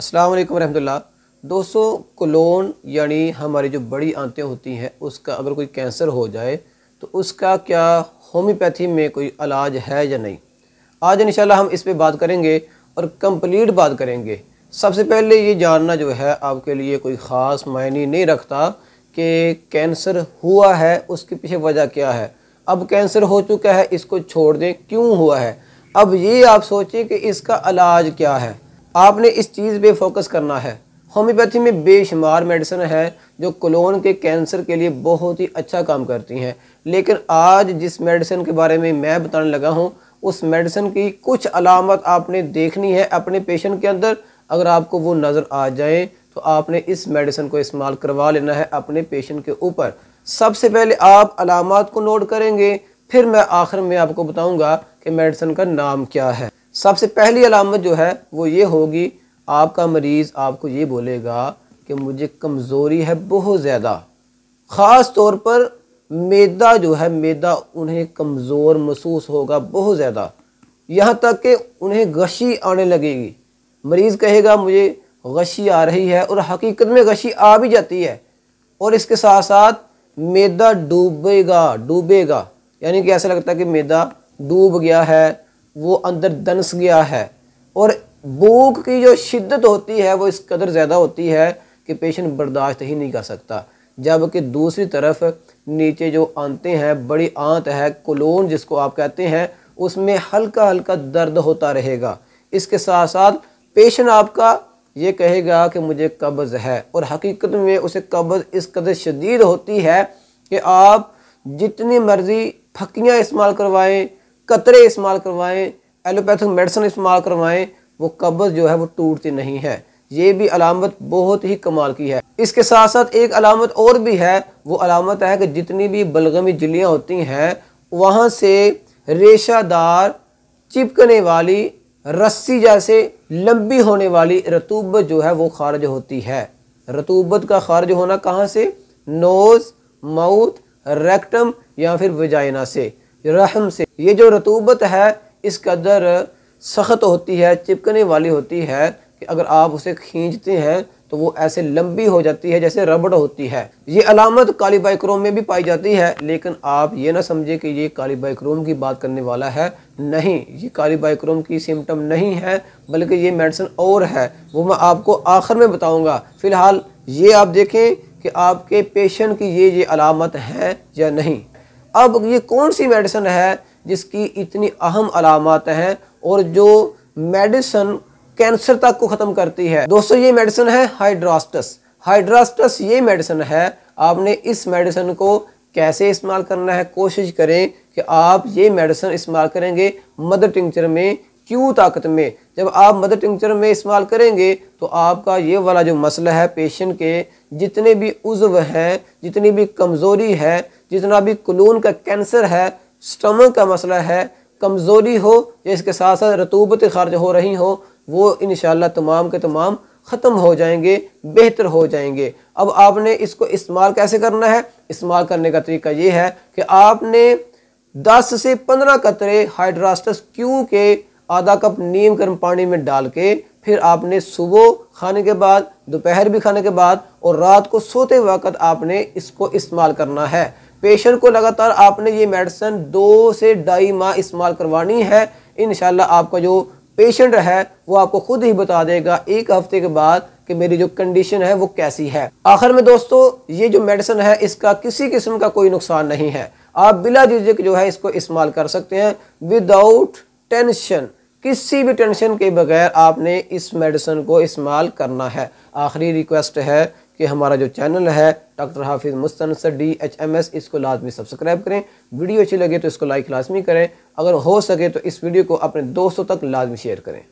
अस्सलाम वालेकुम रहमतुल्लाह दोस्तों कोलोन यानी हमारी जो बड़ी आंतें होती हैं उसका अगर कोई कैंसर हो जाए तो उसका क्या होम्योपैथी में कोई इलाज है या नहीं आज इंशाल्लाह हम इस पर बात करेंगे और कंप्लीट बात करेंगे सबसे पहले ये जानना जो है आपके लिए कोई ख़ास मायने नहीं रखता कि कैंसर हुआ है उसके पीछे वजह क्या है अब कैंसर हो चुका है इसको छोड़ दें क्यों हुआ है अब ये आप सोचें कि इसका इलाज क्या है आपने इस चीज़ पे फोकस करना है होम्योपैथी में बेशुमार मेडिसिन है जो कोलोन के कैंसर के लिए बहुत ही अच्छा काम करती हैं लेकिन आज जिस मेडिसिन के बारे में मैं बताने लगा हूँ उस मेडिसिन की कुछ अलामत आपने देखनी है अपने पेशेंट के अंदर अगर आपको वो नज़र आ जाए तो आपने इस मेडिसिन को इस्तेमाल करवा लेना है अपने पेशेंट के ऊपर सबसे पहले आप अलामत को नोट करेंगे फिर मैं आखिर में आपको बताऊँगा कि मेडिसिन का नाम क्या है सबसे पहली अलामत जो है वो ये होगी आपका मरीज़ आपको ये बोलेगा कि मुझे कमज़ोरी है बहुत ज़्यादा ख़ास तौर पर मैदा जो है मैदा उन्हें कमज़ोर महसूस होगा बहुत ज़्यादा यहाँ तक कि उन्हें गशी आने लगेगी मरीज़ कहेगा मुझे गशी आ रही है और हकीकत में गशी आ भी जाती है और इसके साथ साथ मैदा डूबेगा डूबेगा यानी कि ऐसा लगता है कि मैदा डूब गया है वो अंदर दनस गया है और भूख की जो शिद्दत होती है वो इस कदर ज़्यादा होती है कि पेशेंट बर्दाश्त ही नहीं कर सकता जबकि दूसरी तरफ नीचे जो आंतें हैं बड़ी आंत है कोलोन जिसको आप कहते हैं उसमें हल्का हल्का दर्द होता रहेगा इसके साथ साथ पेशेंट आपका ये कहेगा कि मुझे कब्ज़ है और हकीकत में उसे कब्ज़ इस कदर शदीद होती है कि आप जितनी मर्ज़ी फकियाँ इस्तेमाल करवाएं कतरे इस्तेमाल करवाएं एलोपैथिक मेडिसिन इस्तेमाल करवाएं वो कब्ज़ जो है वो टूटती नहीं है ये भी अलामत बहुत ही कमाल की है इसके साथ साथ एक अलामत और भी है वो अलामत है कि जितनी भी बलगमी जलियाँ होती हैं वहाँ से रेशादार चिपकने वाली रस्सी जैसे लंबी होने वाली रतूबत जो है वो खारज होती है रतूबत का खारज होना कहाँ से नोज़ माउथ रेक्टम या फिर वजाइना से रहम से ये जो रतूबत है इस कदर सख्त होती है चिपकने वाली होती है कि अगर आप उसे खींचते हैं तो वो ऐसे लंबी हो जाती है जैसे रबड़ होती है ये अलामत काली बाइक्रोम में भी पाई जाती है लेकिन आप ये ना समझे कि ये काली बाइक्रोम की बात करने वाला है नहीं ये काली बाइक्रोम की सिम्टम नहीं है बल्कि ये मेडिसिन और है वो मैं आपको आखिर में बताऊँगा फ़िलहाल ये आप देखें कि आपके पेशेंट की ये ये अलामत है या नहीं अब ये कौन सी मेडिसन है जिसकी इतनी अहम अलामत हैं और जो मेडिसन कैंसर तक को ख़त्म करती है दोस्तों ये मेडिसन है हाइड्रास्टस हाइड्रास्टस ये मेडिसन है आपने इस मेडिसन को कैसे इस्तेमाल करना है कोशिश करें कि आप ये मेडिसन इस्तेमाल करेंगे मदर टिंक्चर में क्यों ताकत में जब आप मदर टिंक्चर में इस्तेमाल करेंगे तो आपका ये वाला जो मसला है पेशेंट के जितने भी उज्व हैं जितनी भी कमज़ोरी है जितना भी कलून का कैंसर है स्टमक का मसला है कमज़ोरी हो या इसके साथ साथ रतूबत खर्च हो रही हो वो इन तमाम के तमाम ख़त्म हो जाएंगे बेहतर हो जाएंगे अब आपने इसको इस्तेमाल कैसे करना है इस्तेमाल करने का तरीका ये है कि आपने 10 से 15 कतरे हाइड्रास्टस क्यू के आधा कप नीम गर्म पानी में डाल के फिर आपने सुबह खाने के बाद दोपहर भी खाने के बाद और रात को सोते वक्त आपने इसको इस्तेमाल करना है पेशेंट को लगातार आपने ये मेडिसन दो से ढाई माह इस्तेमाल करवानी है इन आपका जो पेशेंट है वो आपको खुद ही बता देगा एक हफ्ते के बाद कि मेरी जो कंडीशन है वो कैसी है आखिर में दोस्तों ये जो मेडिसन है इसका किसी किस्म का कोई नुकसान नहीं है आप बिला झिझक जो है इसको इस्तेमाल कर सकते हैं विदाउट टेंशन किसी भी टेंशन के बगैर आपने इस मेडिसन को इस्तेमाल करना है आखिरी रिक्वेस्ट है कि हमारा जो चैनल है doctor Hafiz Mustansar D H M S इसको लाजमी सब्सक्राइब करें वीडियो अच्छी लगे तो इसको लाइक लाजमी करें अगर हो सके तो इस वीडियो को अपने दोस्तों तक लाजमी शेयर करें